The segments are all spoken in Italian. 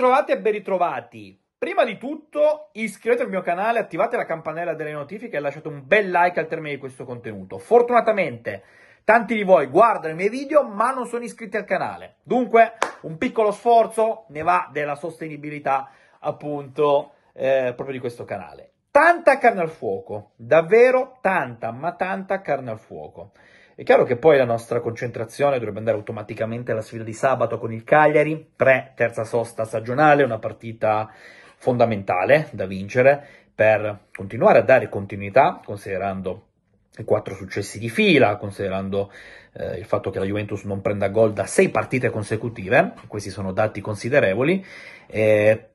ritrovati e ben ritrovati. Prima di tutto iscrivetevi al mio canale, attivate la campanella delle notifiche e lasciate un bel like al termine di questo contenuto. Fortunatamente tanti di voi guardano i miei video ma non sono iscritti al canale. Dunque un piccolo sforzo ne va della sostenibilità appunto eh, proprio di questo canale. Tanta carne al fuoco, davvero tanta ma tanta carne al fuoco. È chiaro che poi la nostra concentrazione dovrebbe andare automaticamente alla sfida di sabato con il Cagliari, pre terza sosta stagionale, una partita fondamentale da vincere per continuare a dare continuità, considerando i quattro successi di fila, considerando eh, il fatto che la Juventus non prenda gol da sei partite consecutive, questi sono dati considerevoli, eh,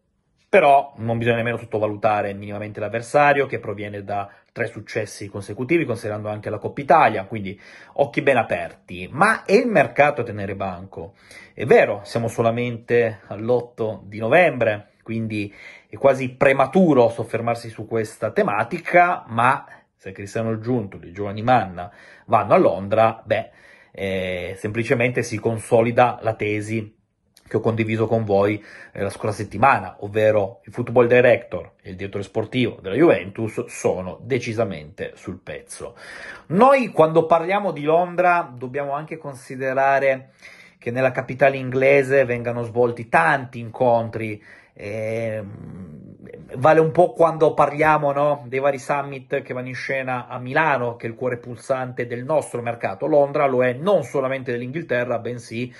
però non bisogna nemmeno sottovalutare minimamente l'avversario che proviene da tre successi consecutivi, considerando anche la Coppa Italia, quindi occhi ben aperti. Ma è il mercato a tenere banco? È vero, siamo solamente all'8 di novembre, quindi è quasi prematuro soffermarsi su questa tematica, ma se Cristiano Giuntoli, Giovanni Manna vanno a Londra, beh, eh, semplicemente si consolida la tesi che ho condiviso con voi eh, la scorsa settimana, ovvero il football director e il direttore sportivo della Juventus sono decisamente sul pezzo. Noi quando parliamo di Londra dobbiamo anche considerare che nella capitale inglese vengano svolti tanti incontri eh, vale un po' quando parliamo no, dei vari summit che vanno in scena a Milano, che è il cuore pulsante del nostro mercato. Londra lo è non solamente dell'Inghilterra, bensì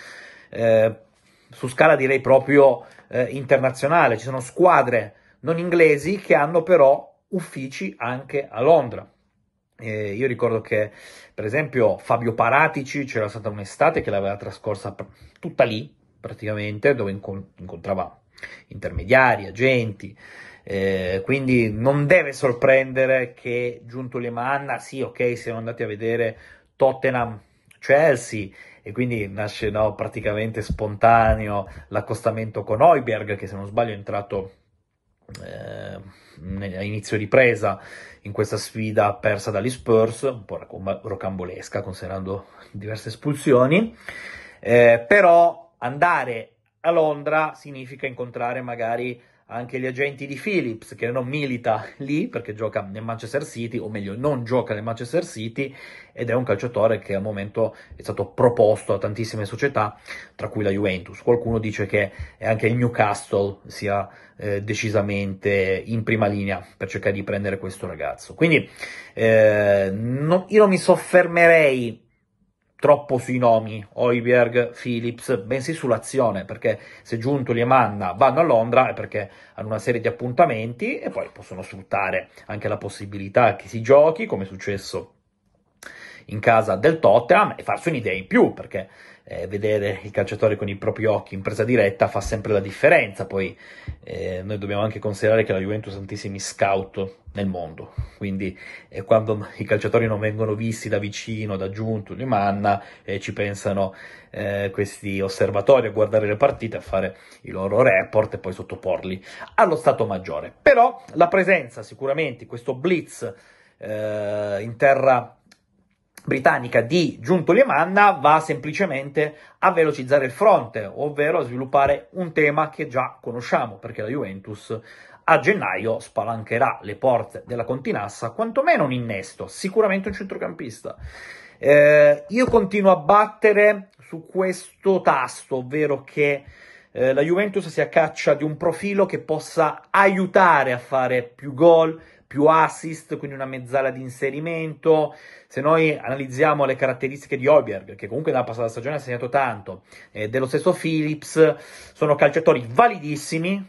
eh, su scala direi proprio eh, internazionale. Ci sono squadre non inglesi che hanno però uffici anche a Londra. Eh, io ricordo che, per esempio, Fabio Paratici c'era stata un'estate che l'aveva trascorsa tutta lì, praticamente, dove incontrava intermediari, agenti. Eh, quindi non deve sorprendere che giunto le manna, sì, ok, siamo andati a vedere Tottenham Chelsea e quindi nasce no, praticamente spontaneo l'accostamento con Hoiberg che se non sbaglio è entrato eh, a inizio ripresa in questa sfida persa dagli Spurs, un po' rocambolesca considerando diverse espulsioni, eh, però andare a Londra significa incontrare magari anche gli agenti di Phillips che non milita lì perché gioca nel Manchester City, o meglio non gioca nel Manchester City ed è un calciatore che al momento è stato proposto a tantissime società, tra cui la Juventus. Qualcuno dice che anche il Newcastle sia eh, decisamente in prima linea per cercare di prendere questo ragazzo. Quindi eh, no, io non mi soffermerei troppo sui nomi, Oiberg, Philips, bensì sull'azione, perché se Giuntoli e Manna vanno a Londra è perché hanno una serie di appuntamenti e poi possono sfruttare anche la possibilità che si giochi, come è successo in casa del Tottenham e farsi un'idea in più, perché eh, vedere il calciatore con i propri occhi in presa diretta fa sempre la differenza. Poi eh, noi dobbiamo anche considerare che la Juventus ha tantissimi scout nel mondo, quindi eh, quando i calciatori non vengono visti da vicino, da giunto, di manna, eh, ci pensano eh, questi osservatori a guardare le partite, a fare i loro report e poi sottoporli allo Stato Maggiore. Però la presenza sicuramente, questo blitz eh, in terra britannica di Giunto Liamanna va semplicemente a velocizzare il fronte, ovvero a sviluppare un tema che già conosciamo, perché la Juventus a gennaio spalancherà le porte della Continassa, quantomeno un innesto, sicuramente un centrocampista. Eh, io continuo a battere su questo tasto, ovvero che eh, la Juventus si accaccia di un profilo che possa aiutare a fare più gol, più assist, quindi una mezzala di inserimento. Se noi analizziamo le caratteristiche di Oiberg, che comunque nella passata stagione ha segnato tanto, e eh, dello stesso Phillips, sono calciatori validissimi,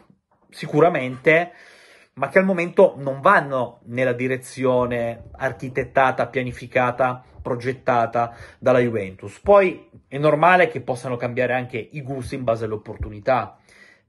sicuramente, ma che al momento non vanno nella direzione architettata, pianificata, progettata dalla Juventus. Poi è normale che possano cambiare anche i gusti in base alle opportunità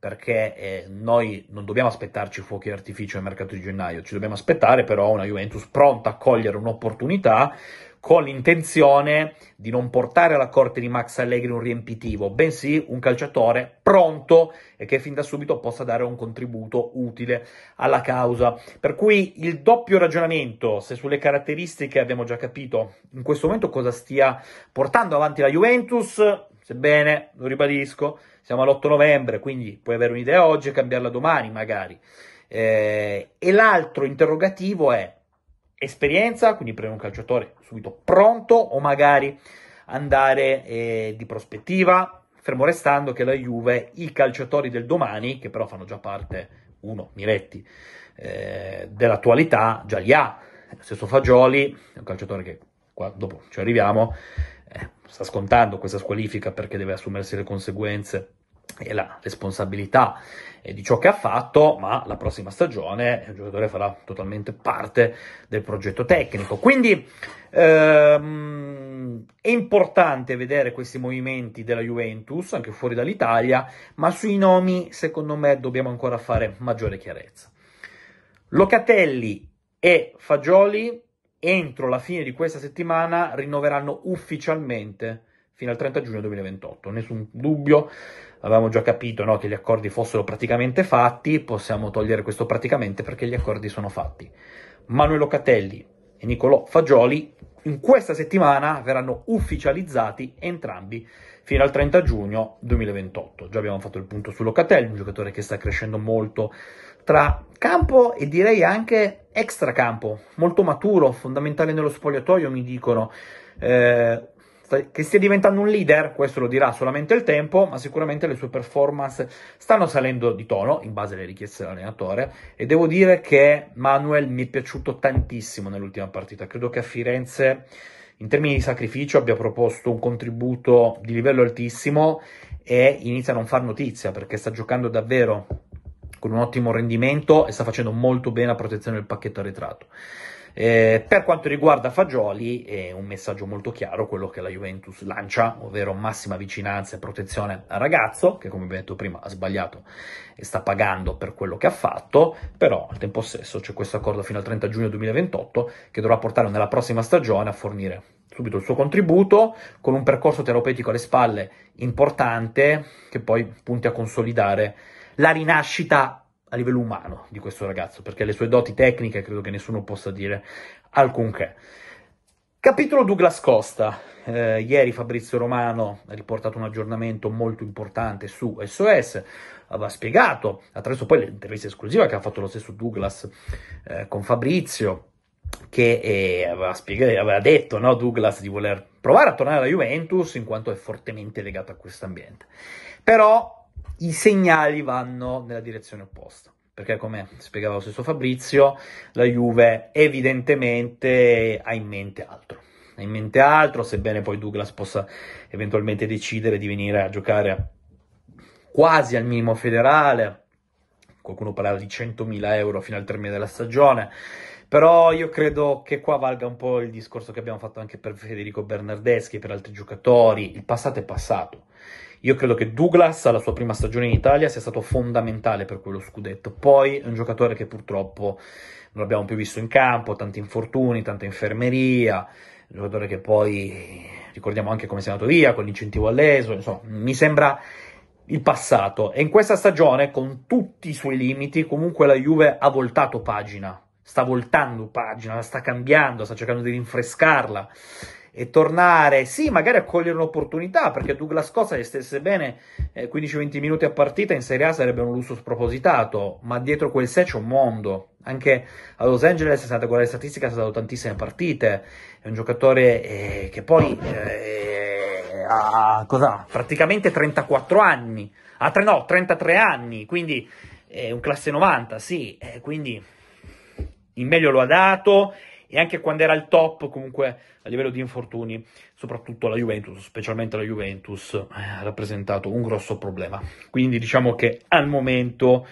perché eh, noi non dobbiamo aspettarci fuochi d'artificio nel mercato di gennaio, ci dobbiamo aspettare però una Juventus pronta a cogliere un'opportunità con l'intenzione di non portare alla corte di Max Allegri un riempitivo, bensì un calciatore pronto e che fin da subito possa dare un contributo utile alla causa. Per cui il doppio ragionamento, se sulle caratteristiche abbiamo già capito in questo momento cosa stia portando avanti la Juventus, Sebbene, lo ribadisco, siamo all'8 novembre, quindi puoi avere un'idea oggi e cambiarla domani magari. Eh, e l'altro interrogativo è esperienza, quindi prendere un calciatore subito pronto o magari andare eh, di prospettiva, fermo restando che la Juve, i calciatori del domani, che però fanno già parte, uno, Miretti, eh, dell'attualità, già li ha. Lo stesso Fagioli, un calciatore che qua dopo ci arriviamo, eh, sta scontando questa squalifica perché deve assumersi le conseguenze e la responsabilità di ciò che ha fatto, ma la prossima stagione il giocatore farà totalmente parte del progetto tecnico. Quindi ehm, è importante vedere questi movimenti della Juventus anche fuori dall'Italia, ma sui nomi secondo me dobbiamo ancora fare maggiore chiarezza. Locatelli e Fagioli entro la fine di questa settimana rinnoveranno ufficialmente fino al 30 giugno 2028. Nessun dubbio, avevamo già capito no, che gli accordi fossero praticamente fatti, possiamo togliere questo praticamente perché gli accordi sono fatti. Manuel Locatelli e Nicolò Fagioli in questa settimana verranno ufficializzati entrambi fino al 30 giugno 2028. Già abbiamo fatto il punto su Locatelli, un giocatore che sta crescendo molto tra campo e direi anche extracampo, molto maturo, fondamentale nello spogliatoio, mi dicono. Eh, che stia diventando un leader, questo lo dirà solamente il tempo, ma sicuramente le sue performance stanno salendo di tono in base alle richieste dell'allenatore e devo dire che Manuel mi è piaciuto tantissimo nell'ultima partita, credo che a Firenze in termini di sacrificio abbia proposto un contributo di livello altissimo e inizia a non far notizia perché sta giocando davvero con un ottimo rendimento e sta facendo molto bene la protezione del pacchetto arretrato. Eh, per quanto riguarda Fagioli, è un messaggio molto chiaro quello che la Juventus lancia, ovvero massima vicinanza e protezione al ragazzo, che come vi ho detto prima ha sbagliato e sta pagando per quello che ha fatto, però al tempo stesso c'è questo accordo fino al 30 giugno 2028 che dovrà portare nella prossima stagione a fornire subito il suo contributo con un percorso terapeutico alle spalle importante che poi punti a consolidare la rinascita a livello umano di questo ragazzo, perché le sue doti tecniche credo che nessuno possa dire alcunché. Capitolo Douglas Costa. Eh, ieri Fabrizio Romano ha riportato un aggiornamento molto importante su SOS, aveva spiegato, attraverso poi l'intervista esclusiva che ha fatto lo stesso Douglas eh, con Fabrizio, che eh, aveva, spiegato, aveva detto no, Douglas di voler provare a tornare alla Juventus in quanto è fortemente legato a questo ambiente. Però i segnali vanno nella direzione opposta perché come spiegava lo stesso Fabrizio, la Juve evidentemente ha in mente altro. Ha in mente altro, sebbene poi Douglas possa eventualmente decidere di venire a giocare quasi al minimo federale, qualcuno parla di 100.000 euro fino al termine della stagione, però io credo che qua valga un po' il discorso che abbiamo fatto anche per Federico Bernardeschi, per altri giocatori, il passato è passato io credo che Douglas alla sua prima stagione in Italia sia stato fondamentale per quello scudetto. Poi è un giocatore che purtroppo non abbiamo più visto in campo, tanti infortuni, tanta infermeria, un giocatore che poi ricordiamo anche come si è andato via con l'incentivo all'ESO, insomma, mi sembra il passato. E in questa stagione, con tutti i suoi limiti, comunque la Juve ha voltato pagina, sta voltando pagina, la sta cambiando, sta cercando di rinfrescarla e tornare, sì, magari a cogliere un'opportunità, perché Douglas Costa, se stesse bene eh, 15-20 minuti a partita in Serie A sarebbe un lusso spropositato, ma dietro quel sé c'è un mondo. Anche a Los Angeles è stata con le statistiche, ha stato tantissime partite, è un giocatore eh, che poi eh, ha cosa? praticamente 34 anni, ha ah, tre, no, 33 anni, quindi è eh, un classe 90, sì, eh, quindi in meglio lo ha dato e anche quando era al top comunque a livello di infortuni, soprattutto la Juventus, specialmente la Juventus, eh, ha rappresentato un grosso problema. Quindi diciamo che al momento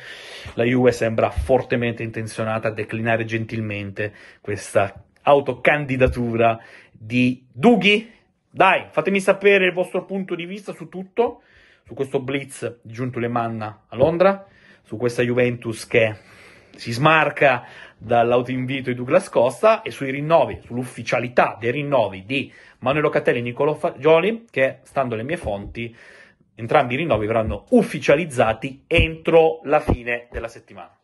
la Juve sembra fortemente intenzionata a declinare gentilmente questa autocandidatura di Dughi. Dai, fatemi sapere il vostro punto di vista su tutto, su questo blitz di Giunto Le Manna a Londra, su questa Juventus che si smarca dall'autoinvito di Douglas Costa e sui rinnovi, sull'ufficialità dei rinnovi di Manuel Locatelli e Niccolò Fagioli, che stando alle mie fonti entrambi i rinnovi verranno ufficializzati entro la fine della settimana.